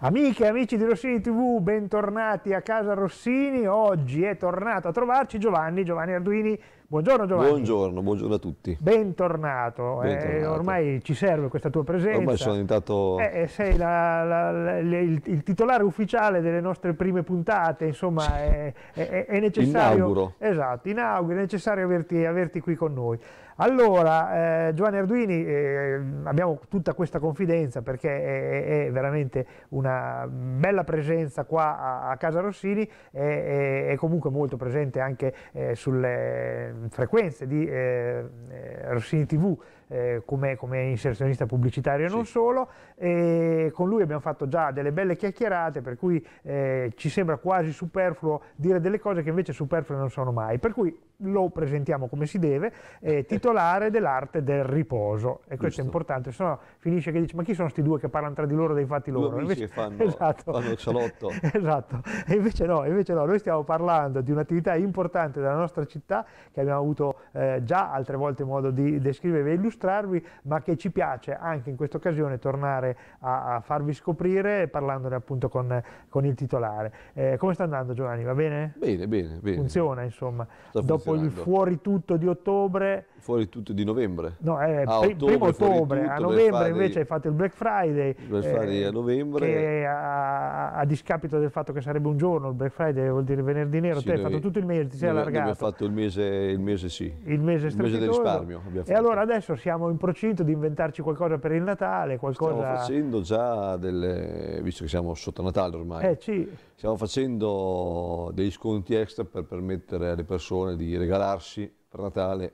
Amiche e amici di Rossini TV, bentornati a casa Rossini, oggi è tornato a trovarci Giovanni, Giovanni Arduini, Buongiorno Giovanni. Buongiorno, buongiorno a tutti. Bentornato, eh, Bentornato. Eh, ormai ci serve questa tua presenza. Ormai sono diventato... Eh, eh sei la, la, la, il, il, titolare ufficiale delle nostre prime puntate, insomma sì. è, è, è, necessario... Inauguro. Esatto, inauguro, è necessario averti, averti qui con noi. Allora, eh, Giovanni Arduini, eh, abbiamo tutta questa confidenza perché è, è, veramente una bella presenza qua a, a Casa Rossini e, è comunque molto presente anche eh, sulle, frequenze di eh, eh Rossini TV eh, come, come, inserzionista pubblicitario sì. non solo e con lui abbiamo fatto già delle belle chiacchierate per cui eh, ci sembra quasi superfluo dire delle cose che invece superflue non sono mai per cui lo presentiamo come si deve, eh, titolare dell'arte del riposo. E questo Giusto. è importante, se no finisce che dice ma chi sono questi due che parlano tra di loro dei fatti loro? Due invece, che fanno, esatto. fanno cialotto. esatto, e invece no, invece no, noi stiamo parlando di un'attività importante della nostra città che abbiamo avuto eh, già altre volte modo di descrivere e illustrarvi, ma che ci piace anche in questa occasione tornare a, a farvi scoprire parlandone appunto con, con il titolare. Eh, come sta andando Giovanni, va bene? Bene, bene, bene. Funziona insomma. Sta Dopo poi il fuori tutto di ottobre. Fuori tutto di novembre. No, eh, ah, ottobre, primo ottobre, tutto, a novembre Friday, invece hai fatto il Black Friday. Il Black Friday eh, a novembre. Che a, a, discapito del fatto che sarebbe un giorno, il Black Friday vuol dire venerdì nero, sì, te hai fatto tutto il mese, ti sei noi, allargato. Abbiamo fatto il mese, il mese sì. Il mese, il mese del risparmio. E fatto. allora adesso siamo in procinto di inventarci qualcosa per il Natale, qualcosa... Stiamo facendo già delle, visto che siamo sotto Natale ormai, eh, sì. stiamo facendo degli sconti extra per permettere alle persone di regalarsi per Natale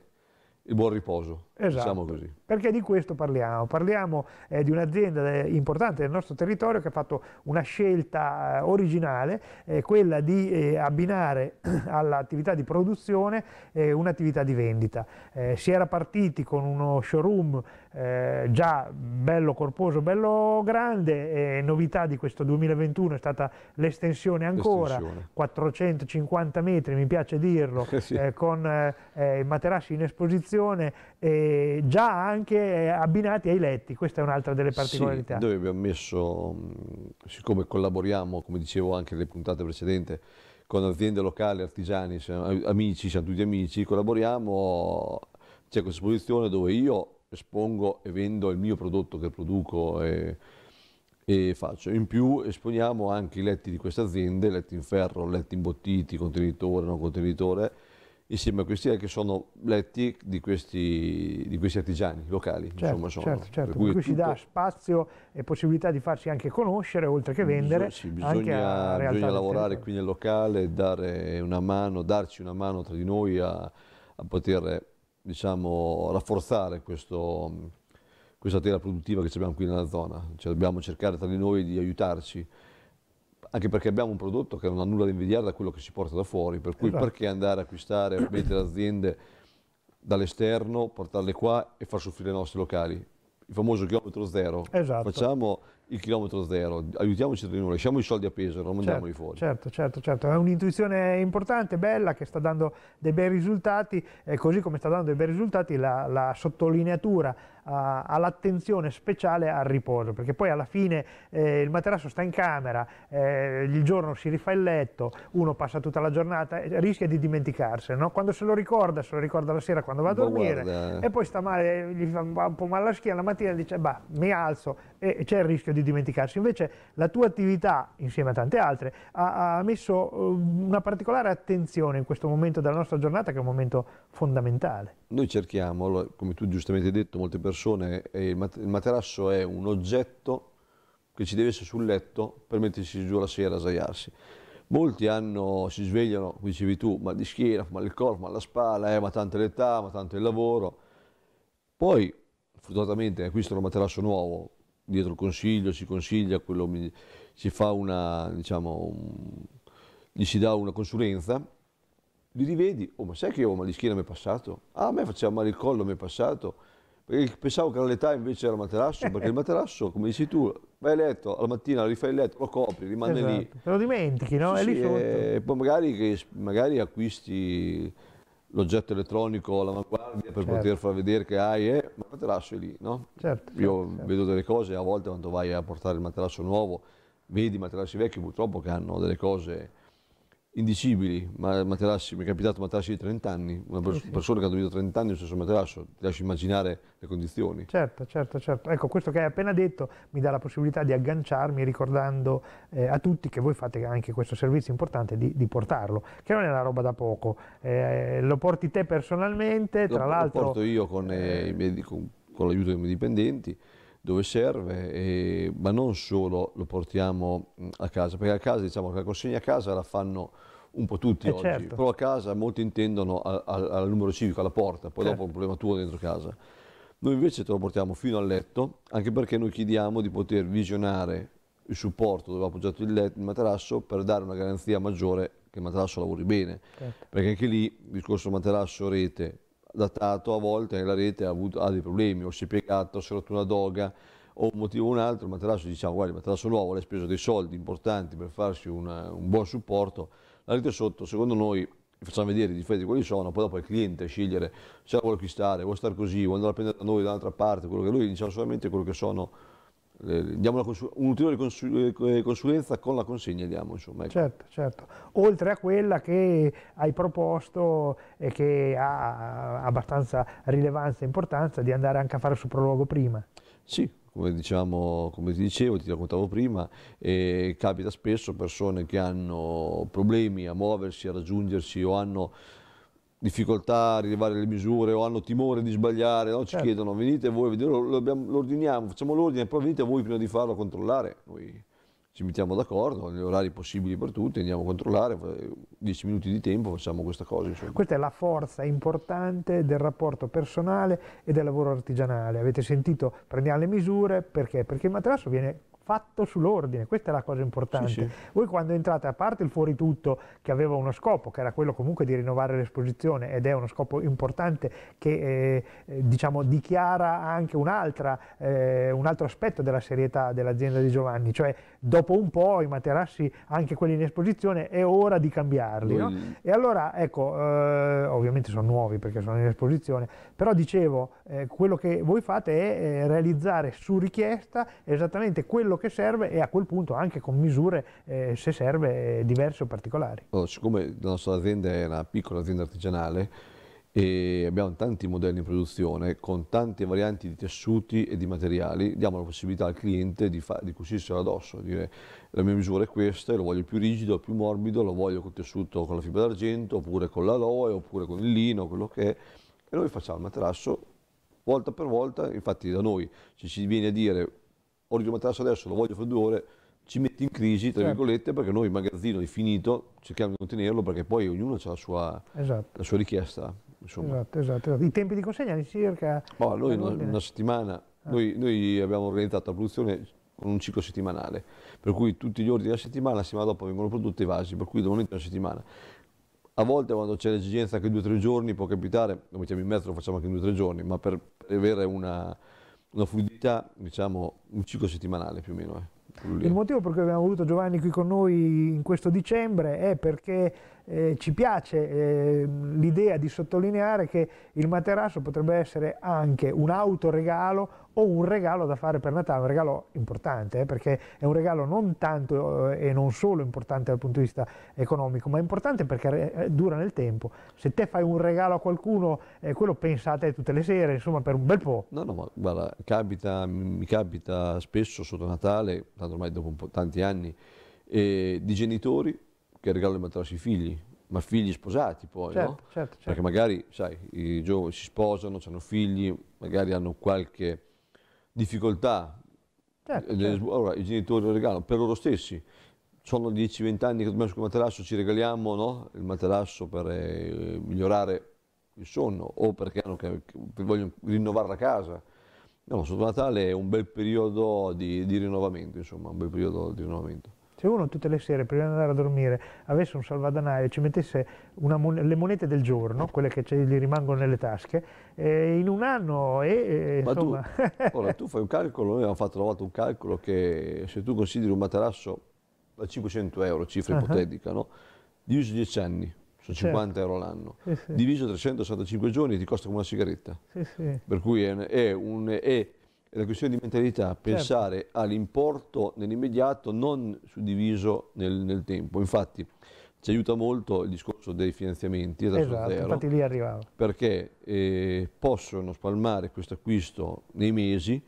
il buon riposo. Diciamo esatto, diciamo così. perché di questo parliamo, parliamo eh, di un'azienda eh, importante del nostro territorio che ha fatto una scelta eh, originale, eh, quella di eh, abbinare all'attività di produzione eh, un'attività di vendita. si era partiti con uno showroom già bello corposo, bello grande, novità di questo 2021 è stata l'estensione ancora, 450 metri mi piace dirlo, sì. con materassi in esposizione, eh, già anche eh, abbinati ai letti, questa è un'altra delle particolarità. Sì, noi abbiamo messo, siccome collaboriamo, come dicevo anche nelle puntate precedenti, con aziende locali, artigiani, siamo amici, siamo tutti amici, collaboriamo, c'è questa esposizione dove io espongo e vendo il mio prodotto che produco e, e, faccio. In più esponiamo anche i letti di queste aziende, letti in ferro, letti imbottiti, contenitore, non contenitore, insieme a questi che sono letti di questi, di questi artigiani locali. Certo, insomma, sono. certo, certo. Per cui, per cui tutto... dà spazio e possibilità di farsi anche conoscere, oltre che vendere. Bisogna, sì, bisogna, bisogna lavorare qui nel locale, dare una mano, darci una mano tra di noi a, a poter diciamo, rafforzare questo, questa tela produttiva che abbiamo qui nella zona. Cioè, dobbiamo cercare tra di noi di aiutarci anche perché abbiamo un prodotto che non ha nulla da invidiare da quello che si porta da fuori, per cui esatto. perché andare a acquistare mettere aziende dall'esterno, portarle qua e far soffrire i nostri locali? Il famoso chilometro zero. Esatto. Facciamo il chilometro zero, aiutiamoci tra di noi, lasciamo i soldi a peso, non mandiamoli certo, fuori. Certo, certo, certo, è un'intuizione importante, bella, che sta dando dei bei risultati e così come sta dando dei bei risultati la, la sottolineatura all'attenzione speciale al riposo, perché poi alla fine eh, il materasso sta in camera, eh, il giorno si rifà il letto, uno passa tutta la giornata, e rischia di dimenticarsene, no? quando se lo ricorda, se lo ricorda la sera quando va a boh, dormire eh. e poi sta male, gli fa un po' male la schiena, la mattina dice bah, mi alzo e c'è il rischio di dimenticarsi, invece la tua attività insieme a tante altre ha, ha messo eh, una particolare attenzione in questo momento della nostra giornata che è un momento fondamentale. Noi cerchiamo, come tu giustamente hai detto, molte persone persone e il materasso è un oggetto che ci deve essere sul letto per mettersi giù la sera a sdraiarsi. Molti hanno, si svegliano, come dicevi tu, mal di schiena, mal di corpo, mal la spalla, eh, ma tanto l'età, ma tanto il lavoro. Poi, fortunatamente, acquistano eh, un materasso nuovo, dietro il consiglio, si consiglia, quello mi, si fa una, diciamo, un, gli si dà una consulenza, li rivedi, oh ma sai che io ho mal di schiena mi è passato? Ah, a me faceva male il collo mi è passato, pensavo che l'età invece era il materasso, perché il eh. materasso, come dici tu, vai a letto, alla mattina rifai il letto, lo copri, rimane esatto. lì. Te lo dimentichi, no? Sì, è lì sotto. E poi magari, magari acquisti l'oggetto elettronico all'avanguardia per certo. poter far vedere che hai, eh, ma il materasso è lì, no? Certo, Io certo. certo. vedo delle cose, a volte quando vai a portare il materasso nuovo, vedi i materassi vecchi purtroppo che hanno delle cose indicibili, materassi, mi è capitato materassi di 30 anni, una pers sì, sì. persona che ha dormito 30 anni sul stesso materasso, ti lascio immaginare le condizioni. Certo, certo, certo. Ecco, questo che hai appena detto mi dà la possibilità di agganciarmi ricordando eh, a tutti che voi fate anche questo servizio importante di, di portarlo, che non è una roba da poco, eh, lo porti te personalmente, tra l'altro... Lo porto io con, eh, eh. con l'aiuto dei miei dipendenti, dove serve, e, ma non solo lo portiamo mm, a casa, perché a casa diciamo che la consegna a casa la fanno un po' tutti eh oggi, certo. però a casa molti intendono al numero civico, alla porta, poi certo. dopo è un certo. problema tuo dentro casa. Noi invece te lo portiamo fino al letto, anche perché noi chiediamo di poter visionare il supporto dove va appoggiato il, letto, il materasso per dare una garanzia maggiore che il materasso lavori bene, certo. perché anche lì il discorso materasso rete datato, a volte la rete ha, avuto, ha dei problemi, o si è piegato, si è rotto una doga, o un motivo o un altro, il materasso diciamo guarda il materasso nuovo, l'hai speso dei soldi importanti per farsi una, un buon supporto, la rete sotto secondo noi facciamo vedere i difetti quali sono, poi dopo il cliente a scegliere se la vuole acquistare, vuole stare così, vuole andare a prendere da noi da un'altra parte, quello che lui diceva solamente quello che sono eh, diamo un'ulteriore eh, consulenza con la consegna, diamo, insomma. Ecco. Certo, certo. Oltre a quella che hai proposto e che ha abbastanza rilevanza e importanza di andare anche a fare il sopralluogo prima. Sì, come, diciamo, come, ti dicevo, ti raccontavo prima, eh, capita spesso persone che hanno problemi a muoversi, a raggiungersi o hanno difficoltà a rilevare le misure o hanno timore di sbagliare, no? ci certo. chiedono venite voi, vedete, lo, abbiamo, ordiniamo, facciamo l'ordine, però venite voi prima di farlo a controllare. Noi ci mettiamo d'accordo, negli orari possibili per tutti, andiamo a controllare, 10 minuti di tempo facciamo questa cosa. Insomma. Questa è la forza importante del rapporto personale e del lavoro artigianale. Avete sentito, prendiamo le misure, perché? Perché il materasso viene fatto sull'ordine, questa è la cosa importante. Sì, sì. Voi quando entrate, a parte il fuori tutto che aveva uno scopo, che era quello comunque di rinnovare l'esposizione ed è uno scopo importante che eh, eh diciamo, dichiara anche eh, un altro aspetto della serietà dell'azienda di Giovanni, cioè dopo un po' i materassi, anche quelli in esposizione, è ora di cambiarli. No? E allora ecco, eh, ovviamente sono nuovi perché sono in esposizione, però dicevo, eh, quello che voi fate è eh, realizzare su richiesta esattamente quello quello che serve e a quel punto anche con misure, eh, se serve, eh, diverse o particolari. Allora, oh, siccome la nostra azienda è una piccola azienda artigianale e abbiamo tanti modelli in produzione con tante varianti di tessuti e di materiali, diamo la possibilità al cliente di, di cucirselo addosso, dire la mia misura è questa, lo voglio più rigido, più morbido, lo voglio col tessuto con la fibra d'argento, oppure con l'aloe, oppure con il lino, quello che è, e noi facciamo il materasso volta per volta, infatti da noi ci viene a dire Orgio materasso adesso lo voglio fra due ore, ci metti in crisi, tra certo. virgolette, perché noi il magazzino è finito, cerchiamo di contenerlo perché poi ognuno ha la sua, esatto. la sua richiesta. Esatto, esatto, esatto, I tempi di consegna di circa... Ma noi una, una settimana, ah. noi, noi abbiamo organizzato la produzione con un ciclo settimanale, per cui tutti gli ordini della settimana, la settimana dopo vengono prodotti i vasi, per cui da un momento una settimana. A volte quando c'è l'esigenza che due o tre giorni può capitare, lo mettiamo in mezzo, lo facciamo anche in due o tre giorni, ma per avere una, una fluidità, diciamo, un ciclo settimanale più o meno. Eh. Il motivo per cui abbiamo voluto Giovanni qui con noi in questo dicembre è perché eh, ci piace eh, l'idea di sottolineare che il materasso potrebbe essere anche un autoregalo o un regalo da fare per Natale, un regalo importante, eh, perché è un regalo non tanto eh, e non solo importante dal punto di vista economico, ma importante perché eh, eh, dura nel tempo. Se te fai un regalo a qualcuno, quello pensate tutte le sere, insomma, per un bel po'. No, no, ma guarda, capita, mi capita spesso sotto Natale, tanto ormai dopo tanti anni, di genitori che regalo il ai figli, ma figli sposati poi, certo, no? certo, certo. Perché magari, sai, i giovani si sposano, hanno figli, magari hanno qualche difficoltà. Allora, certo, certo. i genitori lo regalano per loro stessi. Sono 10-20 anni che dormiamo sul materasso, ci regaliamo no? il materasso per eh, migliorare il sonno o perché, hanno, che, che vogliono rinnovare la casa. No, sotto Natale è un bel periodo di, di rinnovamento, insomma, un bel periodo di rinnovamento se uno tutte le sere prima di andare a dormire avesse un salvadanaio e ci mettesse mon le monete del giorno, quelle che gli rimangono nelle tasche, eh, in un anno e... Eh, Ma insomma... tu, ora, tu fai un calcolo, noi abbiamo fatto una volta un calcolo che se tu consideri un materasso da 500 euro, cifra uh -huh. ipotetica, no? diviso 10 anni, sono 50 certo. euro l'anno, sì, sì. diviso 365 giorni ti costa come una sigaretta, sì, per cui è, un, è, un, è è una questione di mentalità, certo. pensare certo. all'importo nell'immediato non suddiviso nel, nel, tempo. Infatti ci aiuta molto il discorso dei finanziamenti esatto, zero, infatti lì arrivavo. perché eh, possono spalmare questo acquisto nei mesi,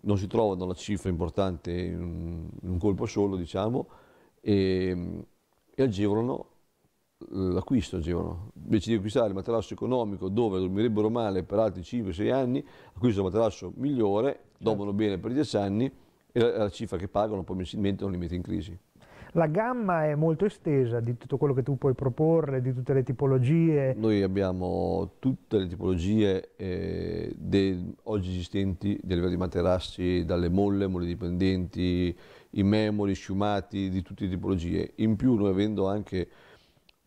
non si trovano la cifra importante in un, in un colpo solo, diciamo, e, mm, e agevolano l'acquisto eh, agevano, invece di acquistare il materasso economico dove dormirebbero male per altri 5-6 anni, acquistano il materasso migliore, certo. dormono bene per 10 anni e la, la cifra che pagano poi mensilmente non li mette in crisi. La gamma è molto estesa di tutto quello che tu puoi proporre, di tutte le tipologie. Noi abbiamo tutte le tipologie eh, de, oggi esistenti a livello di materassi, dalle molle, molle dipendenti, i memori, i sciumati, di tutte le tipologie. In più noi avendo anche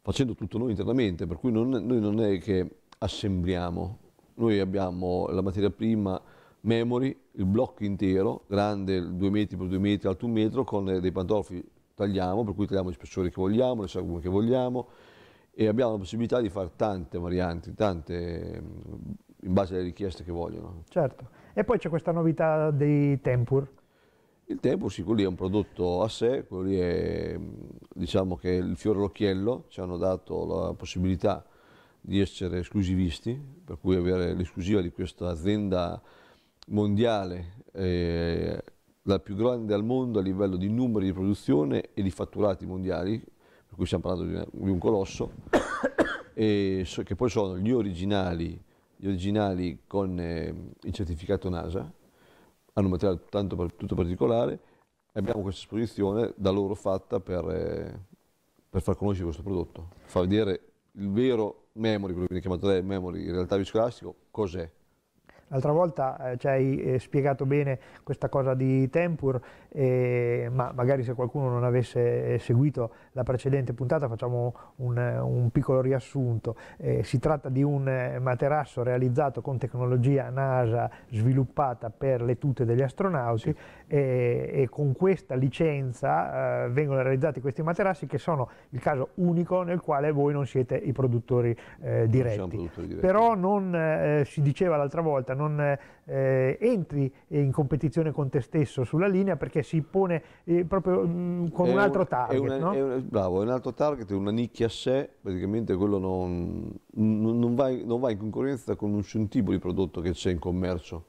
facendo tutto noi internamente, per cui non, noi non è che assembliamo, noi abbiamo la materia prima memory, il blocco intero, grande 2 metri per 2 metri, alto 1 metro, con eh, dei pantofi tagliamo, per cui tagliamo gli spessori che vogliamo, le sagome che vogliamo e abbiamo la possibilità di fare tante varianti, tante mm, in base alle richieste che vogliono. Certo, e poi c'è questa novità dei tempur. Il tempo sì, quello lì è un prodotto a sé, quello lì è diciamo che il fiore all'occhiello, ci hanno dato la possibilità di essere esclusivisti, per cui avere l'esclusiva di questa azienda mondiale, eh, la più grande al mondo a livello di numeri di produzione e di fatturati mondiali, per cui stiamo parlando di, un colosso, so, che poi sono gli originali, gli originali con eh, il certificato NASA, hanno un materiale tanto, tutto particolare e abbiamo questa esposizione da loro fatta per, eh, per far conoscere questo prodotto, far vedere il vero memory, quello che viene chiamato memory in realtà visclassico, cos'è. L'altra volta eh, ci hai eh, spiegato bene questa cosa di Tempur, eh, ma magari se qualcuno non avesse eh, seguito la precedente puntata facciamo un, eh, un piccolo riassunto. Eh, si tratta di un materasso realizzato con tecnologia NASA sviluppata per le tute degli astronauti, sì e, e con questa licenza eh, vengono realizzati questi materassi che sono il caso unico nel quale voi non siete i produttori, eh, diretti. produttori diretti. Però non, eh, si diceva l'altra volta, non eh, entri in competizione con te stesso sulla linea perché si pone eh, proprio mh, mm, con è un altro target. È una, no? è una, bravo, è un altro target, è una nicchia a sé, praticamente quello non, non, non va in concorrenza con nessun tipo di prodotto che c'è in commercio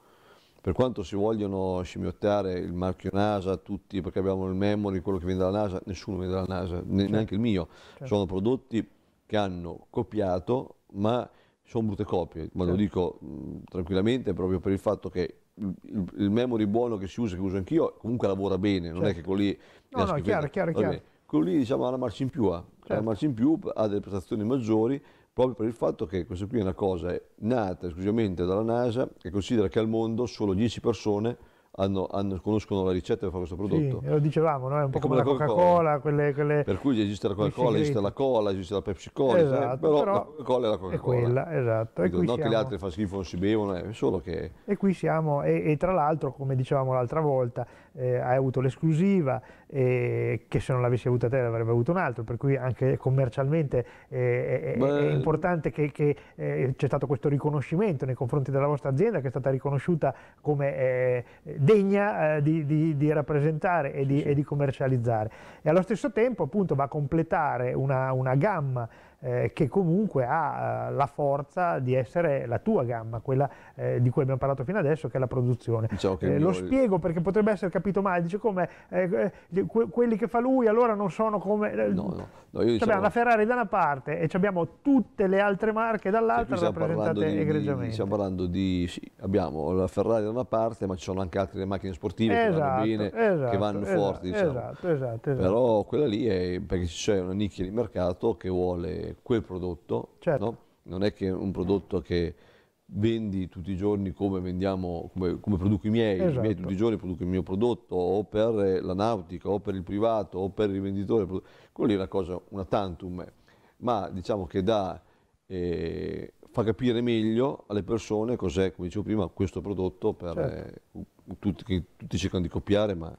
per quanto si vogliono scimmiottare il marchio NASA, tutti, perché abbiamo il memory, quello che viene dalla NASA, nessuno viene dalla NASA, certo. neanche il mio. Certo. Sono prodotti che hanno copiato, ma sono brutte copie, ma certo. lo dico mh, tranquillamente proprio per il fatto che il, il, memory buono che si usa, che uso anch'io, comunque lavora bene, non è certo. che quello lì... No, no, chiaro, chiaro, chiaro. Quello lì diciamo, ha una marcia in più, ha, una certo. marcia in più, ha delle prestazioni maggiori, proprio per il fatto che questa qui è una cosa nata esclusivamente dalla NASA che considera che al mondo solo 10 persone hanno, hanno, conoscono la ricetta per fare questo prodotto. Sì, lo dicevamo, no? è un po' come, come, la Coca-Cola. Quelle, quelle... Per cui esiste la Coca-Cola, esiste la cola, esiste la Pepsi Cola, esatto, eh, però, però, la Coca-Cola è la Coca-Cola. È quella, esatto. E non siamo... che le altre fa schifo, non si bevono, è eh, solo che... E qui siamo, e, e tra l'altro, come dicevamo l'altra volta, eh, hai avuto l'esclusiva, eh, che se non l'avessi avuta te l'avrebbe avuto un altro, per cui anche commercialmente eh, è, è, importante che, che eh, c'è stato questo riconoscimento nei confronti della vostra azienda che è stata riconosciuta come eh, degna eh, di, di, di, rappresentare e di, sì. e di commercializzare. E allo stesso tempo appunto va a completare una, una gamma eh, che comunque ha eh, la forza di essere la tua gamma, quella eh, di cui abbiamo parlato fino adesso, che è la produzione. Diciamo che eh, lo mio... spiego perché potrebbe essere capito male, dice come eh, eh, que quelli che fa lui allora non sono come... No, no, no io diciamo... Abbiamo la Ferrari da una parte e abbiamo tutte le altre marche dall'altra rappresentate egregiamente. stiamo parlando di... Sì, abbiamo la Ferrari da una parte, ma ci sono anche altre macchine sportive esatto, che vanno esatto, bene, esatto, che vanno esatto, forti. Diciamo. Esatto, esatto, esatto, Però quella lì è perché c'è una nicchia di mercato che vuole quel prodotto, certo. no? non è che un prodotto che vendi tutti i giorni come vendiamo, come, come produco i miei, esatto. i miei esatto. tutti i giorni produco il mio prodotto o per la nautica o per il privato o per il venditore, quella è una cosa, una tantum, ma diciamo che dà, eh, fa capire meglio alle persone cos'è, come dicevo prima, questo prodotto per certo. eh, tutti, che tutti cercano di copiare ma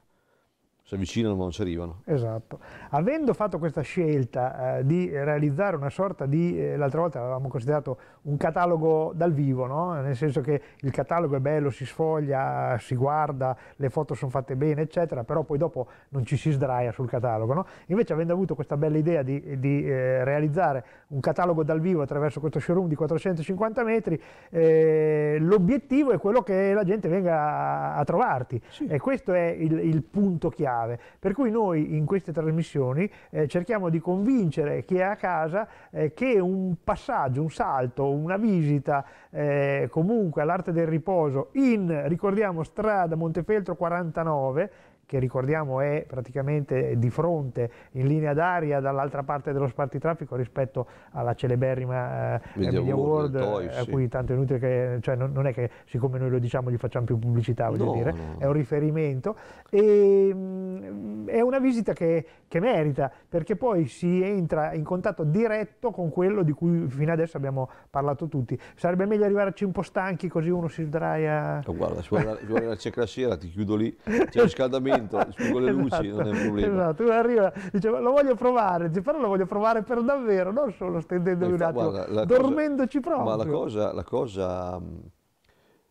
si avvicinano ma non ci arrivano. Esatto. Avendo fatto questa scelta eh, di realizzare una sorta di, eh, l'altra volta l'avevamo considerato un catalogo dal vivo, no? nel senso che il catalogo è bello, si sfoglia, si guarda, le foto sono fatte bene, eccetera, però poi dopo non ci si sdraia sul catalogo. No? Invece avendo avuto questa bella idea di, di eh, realizzare un catalogo dal vivo attraverso questo showroom di 450 metri, eh, l'obiettivo è quello che la gente venga a, a trovarti sì. e questo è il, il punto chiave grave. Per cui noi in queste trasmissioni eh, cerchiamo di convincere chi è a casa eh, che un passaggio, un salto, una visita eh, comunque all'arte del riposo in, ricordiamo, strada Montefeltro 49, che ricordiamo è praticamente di fronte in linea d'aria dall'altra parte dello spartitraffico rispetto alla celeberrima eh, Media, Media World, World eh, a cui tanto è inutile che, cioè non, non, è che siccome noi lo diciamo gli facciamo più pubblicità, voglio no, dire, no. è un riferimento e mh, mm, è una visita che, che merita perché poi si entra in contatto diretto con quello di cui fino adesso abbiamo parlato tutti. Sarebbe meglio arrivarci un po' stanchi così uno si sdraia. Oh, guarda, se vuoi, andare, la sera ti chiudo lì, c'è riscaldamento momento, con le luci esatto, non è un problema. Esatto, uno arriva dice lo voglio provare, dice, però lo voglio provare per davvero, non solo stendendomi un attimo, guarda, dormendoci cosa, proprio. Ma la cosa, la cosa mm,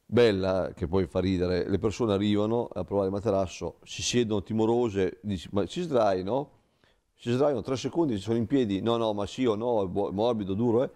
bella che poi fa ridere, le persone arrivano a provare il materasso, si siedono timorose, dici ma ci sdrai no? Si sdraiano tre secondi, sono in piedi, no no ma sì o no, è morbido, duro eh?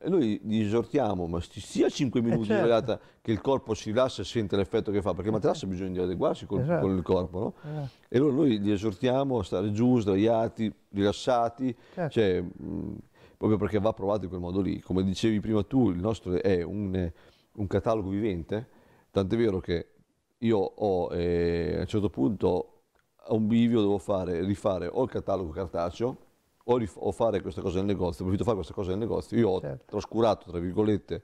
E noi gli esortiamo, ma sia 5 eh, minuti certo. di regata che il corpo si rilassa e sente l'effetto che fa, perché il materasso bisogno di adeguarsi col, esatto. con il corpo, no? Esatto. E allora noi li esortiamo a stare giù, sdraiati, rilassati, certo. cioè, mh, proprio perché va provato in quel modo lì. Come dicevi prima tu, il nostro è un, un catalogo vivente, tant'è vero che io ho, eh, a un certo punto, a un bivio devo fare, rifare o il catalogo cartaceo, o, o fare questa cosa nel negozio, ho preferito fare questa cosa nel negozio, io ho certo. trascurato, tra virgolette,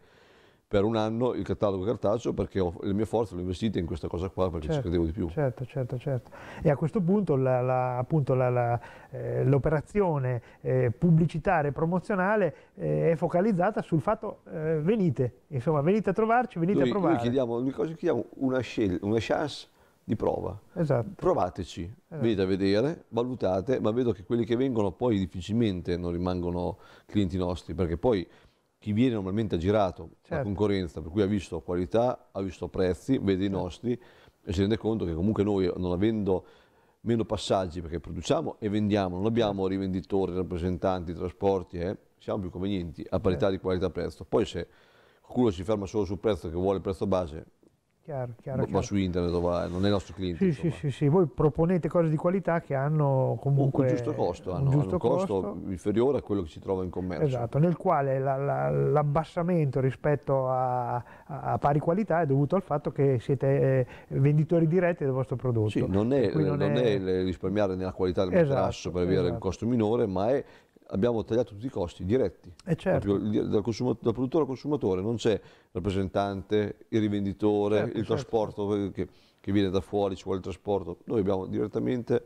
per un anno il catalogo cartaceo perché ho, le mie forze le ho investite in questa cosa qua perché certo, ci credevo di più. Certo, certo, certo. E a questo punto eh, l'operazione eh, eh, pubblicitaria e promozionale eh, è focalizzata sul fatto eh, venite, insomma venite a trovarci, venite noi, a provare. Noi chiediamo, noi chiediamo? Una, una chance di prova. Esatto. Provateci, esatto. venite a vedere, valutate, ma vedo che quelli che vengono poi difficilmente non rimangono clienti nostri, perché poi chi viene normalmente ha girato certo. la concorrenza, per cui ha visto qualità, ha visto prezzi, vede i certo. nostri e si rende conto che comunque noi non avendo meno passaggi perché produciamo e vendiamo, non abbiamo certo. rivenditori, rappresentanti, trasporti, eh, siamo più convenienti a parità certo. di qualità prezzo. Poi se qualcuno si ferma solo sul prezzo che vuole il prezzo base, Chiaro, chiaro, ma, chiaro. su internet va, non è il nostro cliente. Sì, sì, sì, sì, voi proponete cose di qualità che hanno comunque un giusto costo, un hanno, giusto hanno un costo, costo, inferiore a quello che si trova in commercio. Esatto, nel quale la, la, l'abbassamento rispetto a, a, pari qualità è dovuto al fatto che siete eh, venditori diretti del vostro prodotto. Sì, non è, non non è... è risparmiare nella qualità del esatto, materasso per avere esatto. un costo minore, ma è abbiamo tagliato tutti i costi diretti eh certo. dal, dal, produttore al consumatore, non c'è il rappresentante, il rivenditore, certo, il certo. trasporto eh, che, che, viene da fuori, ci vuole il trasporto, noi abbiamo direttamente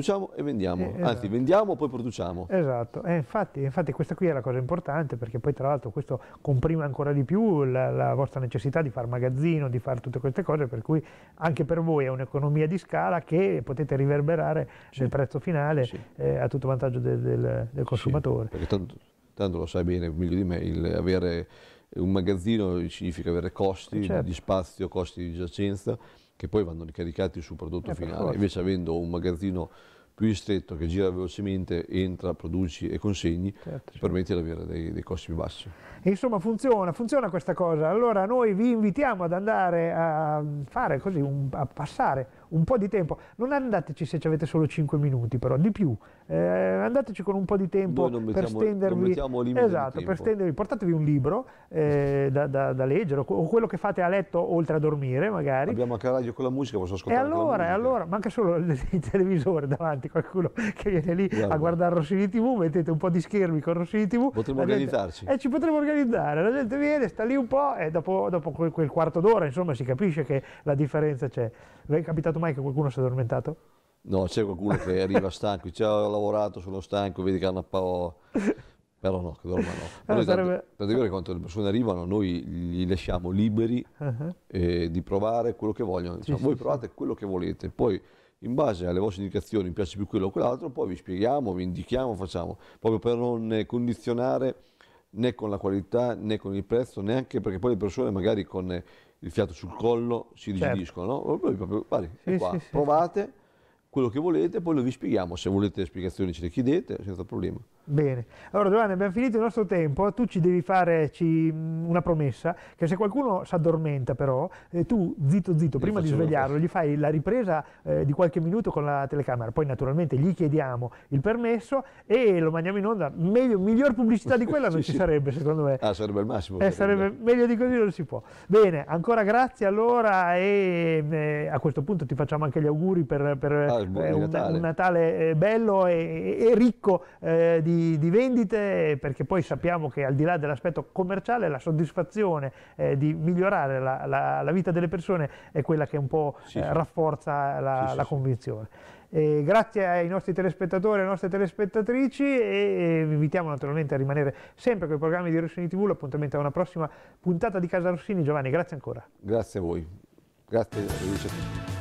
produciamo e vendiamo, eh, esatto. anzi vendiamo poi produciamo. Esatto, eh, infatti, infatti, questa qui è la cosa importante perché poi tra l'altro questo comprime ancora di più la, la, vostra necessità di far magazzino, di fare tutte queste cose, per cui anche per voi è un'economia di scala che potete riverberare sì. nel prezzo finale sì. eh, a tutto vantaggio del, del, del consumatore. Sì, perché tanto, tanto, lo sai bene meglio di me, il avere un magazzino significa avere costi eh, certo. di spazio, costi di giacenza che poi vanno ricaricati sul prodotto eh, finale, invece avendo un magazzino più stretto che gira velocemente, entra, produci e consegni, certo, ti certo. permette di avere dei, dei costi più bassi. E insomma funziona, funziona questa cosa. Allora noi vi invitiamo ad andare a fare così, un, a passare un po' di tempo. Non andateci se avete solo 5 minuti, però di più. Eh, andateci con un po' di tempo mettiamo, per stendervi. Esatto, per stendervi. Portatevi un libro eh, da, da, da, leggere o quello che fate a letto oltre a dormire, magari. Abbiamo anche la radio con la musica, posso ascoltare. E allora, e allora, manca solo il, televisore davanti, qualcuno che viene lì Guarda. a guardare Rossini TV, mettete un po' di schermi con Rossini TV. Potremmo organizzarci. E eh, ci potremmo organizzare. La gente viene, sta lì un po' e dopo, dopo quel, quel quarto d'ora, insomma, si capisce che la differenza c'è. Vi è capitato capitato mai che qualcuno si è addormentato? No, c'è qualcuno che arriva stanco, ci ah, ha lavorato, sono stanco, vedi che hanno un po'... Però no, che dorma no. Però ah, allora, sarebbe... tanto, tanto quando le persone arrivano noi li lasciamo liberi uh-huh. eh, di provare quello che vogliono. Diciamo, sì, voi sì, provate sì. quello che volete, poi in base alle vostre indicazioni, mi piace più quello o quell'altro, poi vi spieghiamo, vi indichiamo, facciamo, proprio per non eh, condizionare né con la qualità né con il prezzo, neanche perché poi le persone magari con eh, il fiato sul collo, si rigidiscono, certo. no? Vale, sì, sì, sì. provate quello che volete, poi lo vi spieghiamo, se volete spiegazioni ce le chiedete, senza problema. Bene, allora Giovanni abbiamo finito il nostro tempo, tu ci devi fare ci, una promessa, che se qualcuno si addormenta però, eh, tu zitto zitto, prima di svegliarlo, gli fai la ripresa eh, di qualche minuto con la telecamera, poi naturalmente gli chiediamo il permesso e lo mandiamo in onda, meglio, miglior pubblicità di quella non sì, ci sì. sarebbe secondo me. Ah, sarebbe il massimo. Eh, sarebbe meglio di così non si può. Bene, ancora grazie allora e eh, a questo punto ti facciamo anche gli auguri per, per ah, eh, un, Natale, un Natale eh, bello e, e ricco di di, vendite perché poi sappiamo che al di là dell'aspetto commerciale la soddisfazione eh, di migliorare la, la, la, vita delle persone è quella che un po' sì, eh, rafforza la, sì, la convinzione. E grazie ai nostri telespettatori e alle nostre telespettatrici e vi invitiamo naturalmente a rimanere sempre con i programmi di Rossini TV, l'appuntamento a una prossima puntata di Casa Rossini. Giovanni, grazie ancora. Grazie a voi. Grazie,